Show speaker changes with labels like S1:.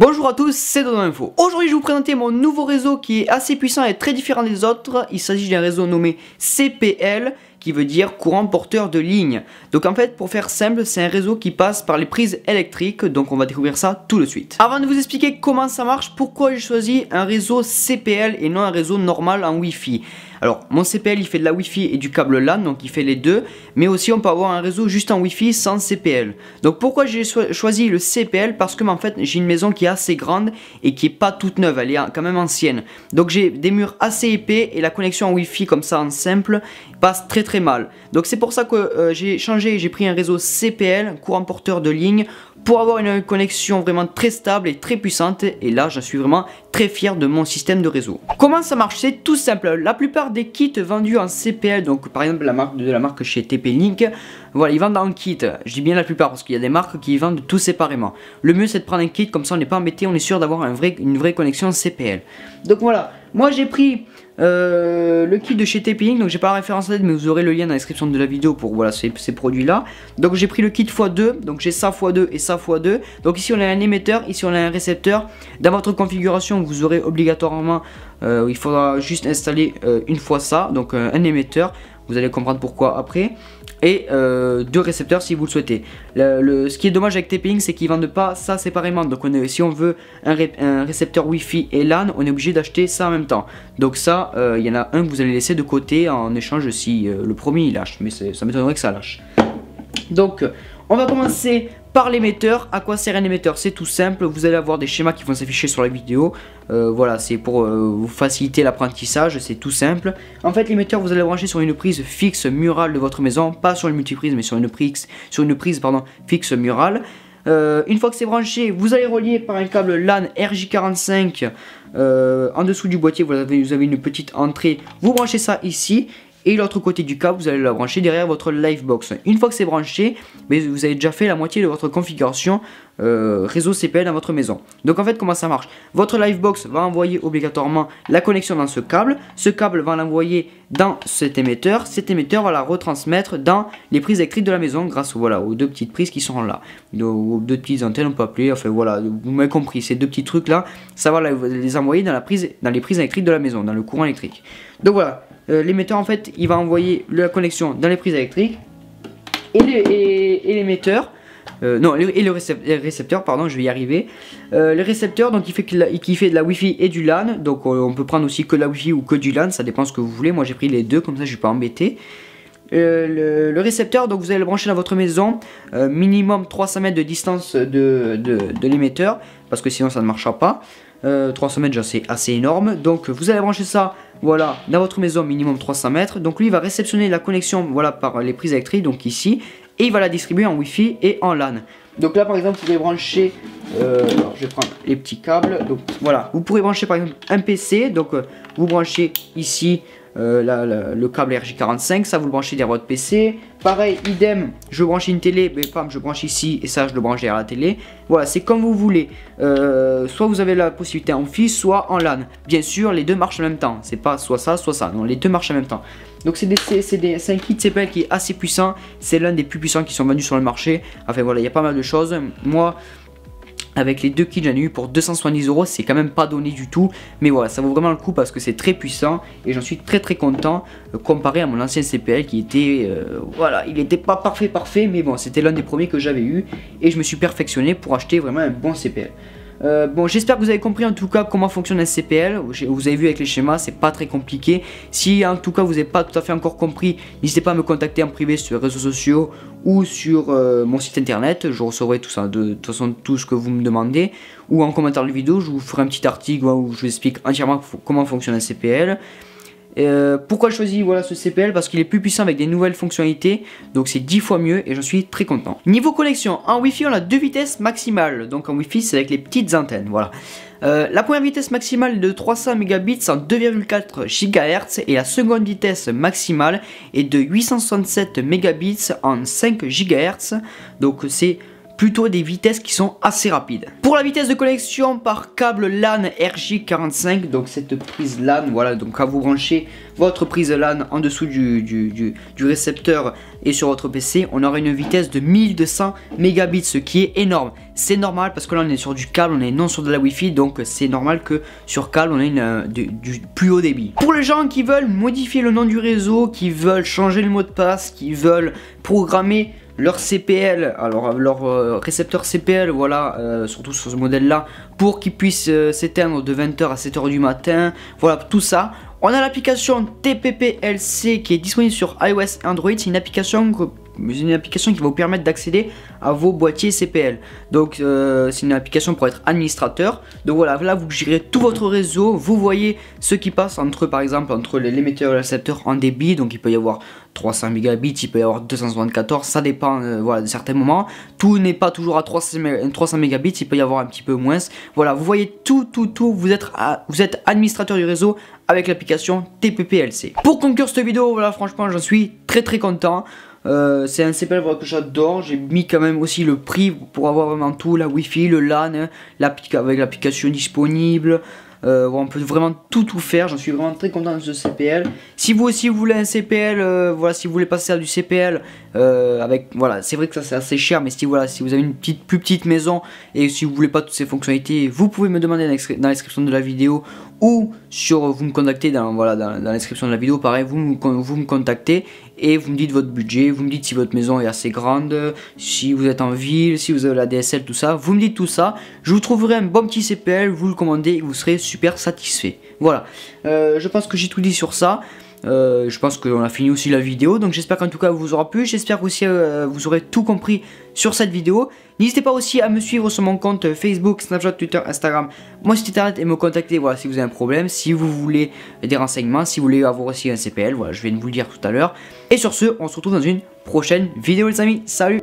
S1: Bonjour à tous, c'est Dono Info. Aujourd'hui, je vais vous présenter mon nouveau réseau qui est assez puissant et très différent des autres. Il s'agit d'un réseau nommé CPL qui veut dire courant porteur de ligne. Donc en fait, pour faire simple, c'est un réseau qui passe par les prises électriques, donc on va découvrir ça tout de suite. Avant de vous expliquer comment ça marche, pourquoi j'ai choisi un réseau CPL et non un réseau normal en Wi-Fi. Alors, mon CPL, il fait de la Wi-Fi et du câble LAN, donc il fait les deux, mais aussi on peut avoir un réseau juste en Wi-Fi sans CPL. Donc, pourquoi j'ai choisi le CPL Parce que, en fait, j'ai une maison qui est assez grande et qui est pas toute neuve, elle est quand même ancienne. Donc, j'ai des murs assez épais et la connexion en Wi-Fi comme ça en simple passe très très mal. Donc c'est pour ça que euh, j'ai changé, j'ai pris un réseau CPL, courant porteur de ligne, pour avoir une connexion vraiment très stable et très puissante. Et là, je suis vraiment très fier de mon système de réseau. Comment ça marche C'est tout simple. La plupart des kits vendus en CPL, donc par exemple la marque de la marque chez TP-Link, voilà, ils vendent en kit. Je dis bien la plupart parce qu'il y a des marques qui vendent tout séparément. Le mieux c'est de prendre un kit, comme ça on n'est pas embêté, on est sûr d'avoir un vrai, une vraie connexion CPL. Donc voilà, moi j'ai pris euh, le kit de chez Tapping, donc j'ai pas la référence LED, mais vous aurez le lien dans la description de la vidéo pour voilà, ces, produits-là. Donc j'ai pris le kit x2, donc j'ai ça x2 et ça x2. Donc ici on a un émetteur, ici on a un récepteur. Dans votre configuration, vous aurez obligatoirement, euh, il faudra juste installer euh, une fois ça, donc un émetteur. Vous allez comprendre pourquoi après. Et euh, deux récepteurs si vous le souhaitez. Le, ce qui est dommage avec Taping, c'est qu'ils ne vendent pas ça séparément. Donc si on veut un, récepteur Wi-Fi et LAN, on est obligé d'acheter ça en même temps. Donc ça, euh, il y en a un que vous allez laisser de côté en échange si euh, le premier lâche. Mais ça m'étonnerait que ça lâche. Donc on va commencer par l'émetteur. À quoi sert un émetteur C'est tout simple, vous allez avoir des schémas qui vont s'afficher sur la vidéo. Euh, voilà, c'est pour euh, vous faciliter l'apprentissage, c'est tout simple. En fait, l'émetteur, vous allez brancher sur une prise fixe murale de votre maison, pas sur une multiprise, mais sur une prise, sur une prise fixe murale. Euh, une fois que c'est branché, vous allez relier par un câble LAN RJ45 en dessous du boîtier. Vous avez, vous avez une petite entrée, vous branchez ça ici et l'autre côté du câble, vous allez le brancher derrière votre Livebox. Une fois que c'est branché, mais vous avez déjà fait la moitié de votre configuration euh, réseau CPL dans votre maison. Donc en fait, comment ça marche Votre Livebox va envoyer obligatoirement la connexion dans ce câble. Ce câble va l'envoyer dans cet émetteur. Cet émetteur va la retransmettre dans les prises électriques de la maison grâce voilà, aux deux petites prises qui sont là. Aux deux petites antennes, on peut appeler, enfin voilà, vous m'avez compris, ces deux petits trucs là, ça va les envoyer dans, la prise, dans les prises électriques de la maison, dans le courant électrique. Donc voilà, euh, l'émetteur en fait il va envoyer la connexion dans les prises électriques et l'émetteur euh, non et le récepteur pardon je vais y arriver euh, le récepteur donc il fait, il fait de la wifi et du LAN donc on peut prendre aussi que de la fi ou que du LAN ça dépend ce que vous voulez moi j'ai pris les deux comme ça je suis pas embêté le, récepteur donc vous allez le brancher dans votre maison minimum 300 mètres de distance de, de l'émetteur parce que sinon ça ne marchera pas 300 mètres c'est assez énorme donc vous allez brancher ça voilà, dans votre maison minimum 300 mètres. Donc lui il va réceptionner la connexion voilà, par les prises électriques, donc ici, et il va la distribuer en Wi-Fi et en LAN. Donc là par exemple vous pouvez brancher, euh, alors je vais prendre les petits câbles, donc voilà, vous pourrez brancher par exemple un PC, donc euh, vous branchez ici euh, le câble RJ45, ça vous le branchez derrière votre PC. Pareil, idem, je branche une télé, mais pam, je branche ici et ça je le branche derrière la télé. Voilà, c'est comme vous voulez. Euh, soit vous avez la possibilité en fil, soit en LAN. Bien sûr, les deux marchent en même temps. C'est pas soit ça, soit ça. Non, les deux marchent en même temps. Donc c'est un kit CPL qui est assez puissant. C'est l'un des plus puissants qui sont vendus sur le marché. Enfin voilà, il y a pas mal de choses. Moi, avec les deux que j'en ai eu pour 270 euros c'est quand même pas donné du tout mais voilà ça vaut vraiment le coup parce que c'est très puissant et j'en suis très très content euh, comparé à mon ancien CPL qui était euh, voilà il n'était pas parfait parfait mais bon c'était l'un des premiers que j'avais eu et je me suis perfectionné pour acheter vraiment un bon CPL euh, bon, j'espère que vous avez compris en tout cas comment fonctionne CPL, Vous avez vu avec les schémas, c'est pas très compliqué. Si en tout cas vous n'avez pas tout à fait encore compris, n'hésitez pas à me contacter en privé sur les réseaux sociaux ou sur euh, mon site internet. Je recevrai tout ça, de, toute façon tout ce que vous me demandez. Ou en commentaire de vidéo, je vous ferai un petit article où je vous explique entièrement comment fonctionne CPL. Euh, pourquoi je choisis voilà, ce CPL Parce qu'il est plus puissant avec des nouvelles fonctionnalités, donc c'est 10 fois mieux et j'en suis très content. Niveau connexion, en Wi-Fi on a deux vitesses maximales, donc en Wi-Fi c'est avec les petites antennes, voilà. Euh, la première vitesse maximale de 300 Mbps en 2,4 GHz et la seconde vitesse maximale est de 867 Mbps en 5 GHz, donc c'est plutôt des vitesses qui sont assez rapides. Pour la vitesse de connexion par câble LAN RJ45, donc cette prise LAN, voilà, donc quand vous branchez votre prise LAN en dessous du, du, récepteur et sur votre PC, on aura une vitesse de 1200 mégabits, ce qui est énorme. C'est normal parce que là on est sur du câble, on est non sur de la Wi-Fi, donc c'est normal que sur câble on ait une, euh, du plus haut débit. Pour les gens qui veulent modifier le nom du réseau, qui veulent changer le mot de passe, qui veulent programmer leur CPL, alors euh, leur euh, récepteur CPL, voilà, euh, surtout sur ce modèle-là, pour qu'ils puissent s'éteindre de 20h à 7h du matin, voilà, tout ça. On a l'application TPPLC qui est disponible sur iOS Android, c'est une application c'est une application qui va vous permettre d'accéder à vos boîtiers CPL. Donc euh, c'est une application pour être administrateur. Donc voilà, là vous gérez tout votre réseau, vous voyez ce qui passe entre par exemple entre l'émetteur et l'accepteur en débit, donc il peut y avoir 300 mégabits, il peut y avoir 274, ça dépend euh, voilà, de certains moments. Tout n'est pas toujours à 300, Mbps, euh, mégabits, il peut y avoir un petit peu moins. Voilà, vous voyez tout, tout, tout, vous êtes, vous êtes administrateur du réseau avec l'application TPPLC. Pour conclure cette vidéo, voilà, franchement, j'en suis très très content. Euh, c'est un CPL que j'adore. J'ai mis quand même aussi le prix pour avoir vraiment tout la Wi-Fi, le LAN, avec l'application disponible. Euh, on peut vraiment tout tout faire. J'en suis vraiment très content de ce CPL. Si vous aussi voulez un CPL, euh, voilà, si vous voulez passer à du CPL, avec voilà, c'est vrai que ça c'est assez cher, mais si voilà, si vous avez une petite plus petite maison et si vous voulez pas toutes ces fonctionnalités, vous pouvez me demander dans la description de la vidéo ou sur vous me contactez dans voilà dans, l'inscription de la vidéo pareil vous me, vous me contactez et vous me dites votre budget vous me dites si votre maison est assez grande si vous êtes en ville si vous avez la DSL tout ça vous me dites tout ça je vous trouverai un bon petit CPL vous le commandez et vous serez super satisfait voilà euh, je pense que j'ai tout dit sur ça euh, je pense qu'on a fini aussi la vidéo, donc j'espère qu'en tout cas vous aura plu, j'espère aussi euh, vous aurez tout compris sur cette vidéo. N'hésitez pas aussi à me suivre sur mon compte Facebook, Snapchat, Twitter, Instagram, mon site internet et me contacter voilà, si vous avez un problème, si vous voulez des renseignements, si vous voulez avoir aussi un CPL, voilà, je viens de vous le dire tout à l'heure. Et sur ce, on se retrouve dans une prochaine vidéo les amis, salut